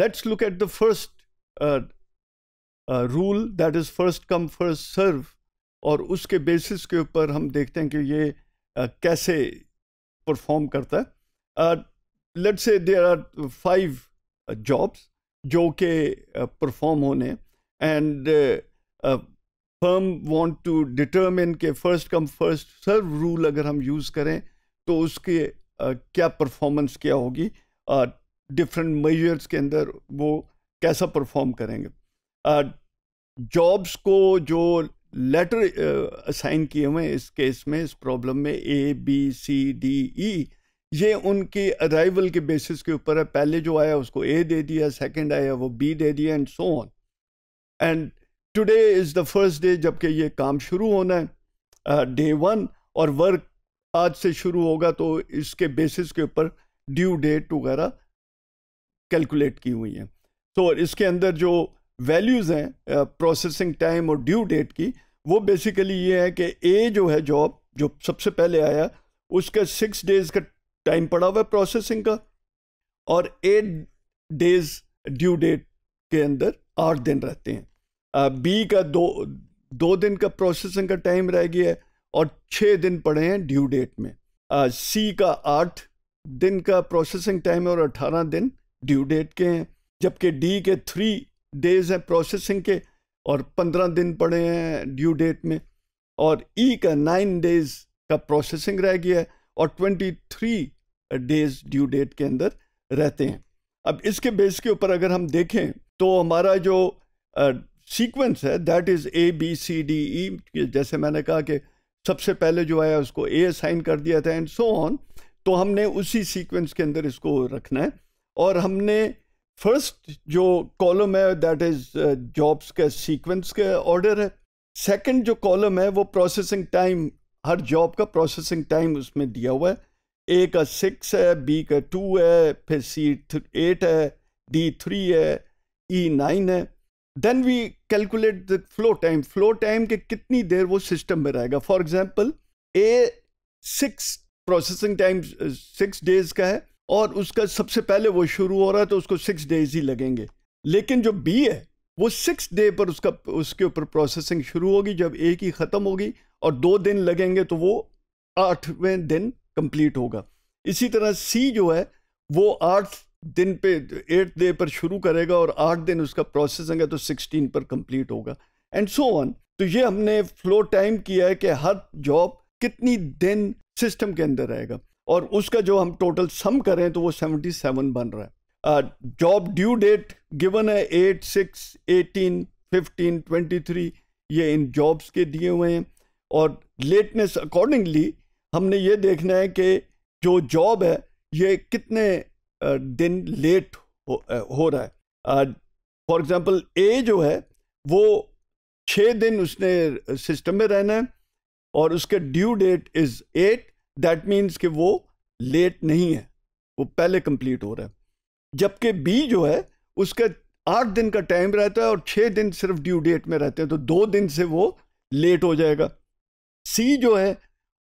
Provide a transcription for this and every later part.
let's look at the first uh, uh, rule that is first come first serve और उसके basis के ऊपर हम देखते हैं कि ये uh, कैसे परफॉर्म करता है let's say there are five jobs जो के परफॉर्म uh, होने and firm want to determine के first come first serve rule अगर हम यूज़ करें तो उसके uh, क्या परफॉर्मेंस क्या होगी uh, डिफरेंट मेजर्स के अंदर वो कैसा परफॉर्म करेंगे जॉब्स को जो लेटर असाइन किए हुए हैं इस केस में इस प्रॉब्लम में ए बी सी डी ई ये उनकी अराइवल के बेसिस के ऊपर है पहले जो आया उसको ए दे दिया सेकंड आया वो बी दे दिया and so on and today is the first day जबकि ये काम शुरू होना है डे uh, वन और वर्क आज से शुरू होगा तो इसके बेसिस के ऊपर ड्यू डेट वगैरह कैलकुलेट की हुई हैं तो so, इसके अंदर जो वैल्यूज़ हैं प्रोसेसिंग टाइम और ड्यू डेट की वो बेसिकली ये है कि ए जो है जॉब जो सबसे पहले आया उसका सिक्स डेज़ का टाइम पड़ा हुआ है प्रोसेसिंग का और एट डेज़ ड्यू डेट के अंदर आठ दिन रहते हैं बी का दो दो दिन का प्रोसेसिंग का टाइम रह गया है और छः दिन पड़े हैं ड्यू डेट में सी का आठ दिन का प्रोसेसिंग टाइम है और अठारह दिन ड्यू डेट के हैं जबकि डी के थ्री डेज है प्रोसेसिंग के और पंद्रह दिन पड़े हैं ड्यू डेट में और ई e का नाइन डेज का प्रोसेसिंग रह गया है और twenty three days due date के अंदर रहते हैं अब इसके बेस के ऊपर अगर हम देखें तो हमारा जो सीक्वेंस uh, है that is A B C D E जैसे मैंने कहा कि सबसे पहले जो आया उसको ए साइन कर दिया था एंड सो ऑन तो हमने उसी सीक्वेंस के अंदर इसको रखना है और हमने फर्स्ट जो कॉलम है दैट इज जॉब्स का सीक्वेंस का ऑर्डर है सेकंड जो कॉलम है वो प्रोसेसिंग टाइम हर जॉब का प्रोसेसिंग टाइम उसमें दिया हुआ है ए का सिक्स है बी का टू है फिर सी एट है डी थ्री है ई e नाइन है then we calculate the flow time flow time के कितनी देर वो सिस्टम में रहेगा for example A six processing time six days का है और उसका सबसे पहले वो शुरू हो रहा है तो उसको सिक्स डेज ही लगेंगे लेकिन जो बी है वो सिक्स डे पर उसका उसके ऊपर प्रोसेसिंग शुरू होगी जब एक ही ख़त्म होगी और दो दिन लगेंगे तो वो आठवें दिन कंप्लीट होगा इसी तरह सी जो है वो आठ दिन पे एट डे पर शुरू करेगा और आठ दिन उसका प्रोसेसिंग है तो सिक्सटीन पर कंप्लीट होगा एंड सो ऑन तो ये हमने फ्लो टाइम किया है कि हर जॉब कितनी दिन सिस्टम के अंदर रहेगा और उसका जो हम टोटल सम करें तो वो सेवेंटी सेवन बन रहा है जॉब ड्यू डेट गिवन है eight six eighteen fifteen twenty three ये इन जॉब्स के दिए हुए हैं और लेटनेस अकॉर्डिंगली हमने ये देखना है कि जो जॉब है ये कितने uh, दिन लेट हो, uh, हो रहा है फॉर एग्ज़ाम्पल ए जो है वो छः दिन उसने सिस्टम में रहना है और उसके due date is eight that means कि वो लेट नहीं है वो पहले कंप्लीट हो रहा है जबकि बी जो है उसका आठ दिन का टाइम रहता है और छः दिन सिर्फ ड्यू डेट में रहते हैं तो दो दिन से वो लेट हो जाएगा सी जो है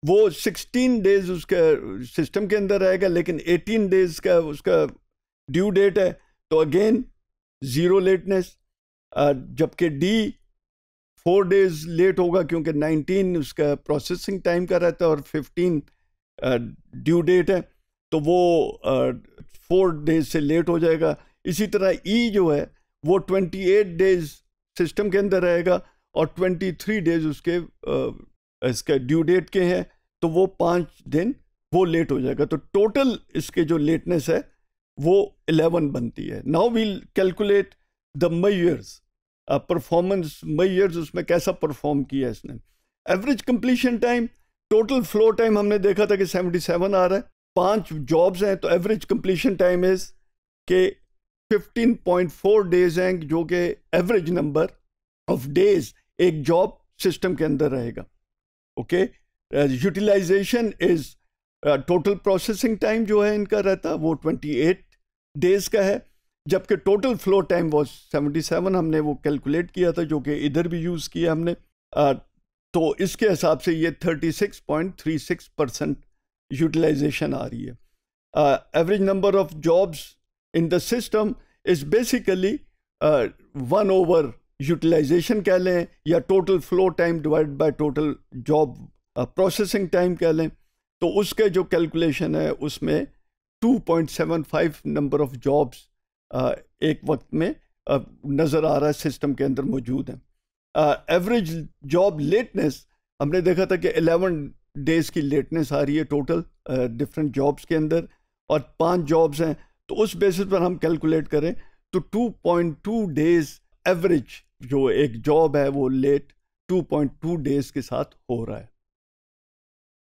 वो सिक्सटीन डेज उसके सिस्टम के अंदर रहेगा लेकिन एटीन डेज का उसका ड्यू डेट है तो अगेन ज़ीरो लेटनेस जबकि डी फोर डेज लेट होगा क्योंकि नाइनटीन उसका प्रोसेसिंग टाइम का रहता है और फिफ्टीन ड्यू डेट है तो वो फोर डेज से लेट हो जाएगा इसी तरह ई e जो है वो ट्वेंटी एट डेज सिस्टम के अंदर रहेगा और ट्वेंटी थ्री डेज उसके आ, इसके ड्यू डेट के हैं तो वो पाँच दिन वो लेट हो जाएगा तो टोटल इसके जो लेटनेस है वो एलेवन बनती है now we'll calculate the measures performance measures उसमें कैसा परफॉर्म किया इसने average completion time total flow time हमने देखा था कि 77 आ रहा है पांच जॉब्स हैं तो एवरेज कंप्लीशन टाइम इज के 15.4 डेज हैं जो कि एवरेज नंबर ऑफ डेज एक जॉब सिस्टम के अंदर रहेगा okay utilization is total processing time जो है इनका रहता वो 28 डेज का है जबकि टोटल फ्लो टाइम वॉज 77 हमने वो कैलकुलेट किया था जो कि इधर भी यूज़ किया हमने uh, तो इसके हिसाब से ये 36.36 परसेंट यूटिलाइजेशन आ रही है average number of jobs in the system is basically one over utilization कह लें या total flow time divide by total job processing time कह लें तो उसके जो कैलकुलेशन है उसमें 2.75 नंबर ऑफ जॉब्स एक वक्त में नज़र आ रहा है सिस्टम के अंदर मौजूद हैं एवरेज जॉब लेटनेस हमने देखा था कि एलेवन डेज की लेटनेस आ रही है टोटल डिफरेंट जॉब्स के अंदर और पांच जॉब्स हैं तो उस बेसिस पर हम कैलकुलेट करें तो 2.2 डेज एवरेज जो एक जॉब है वो लेट 2.2 डेज के साथ हो रहा है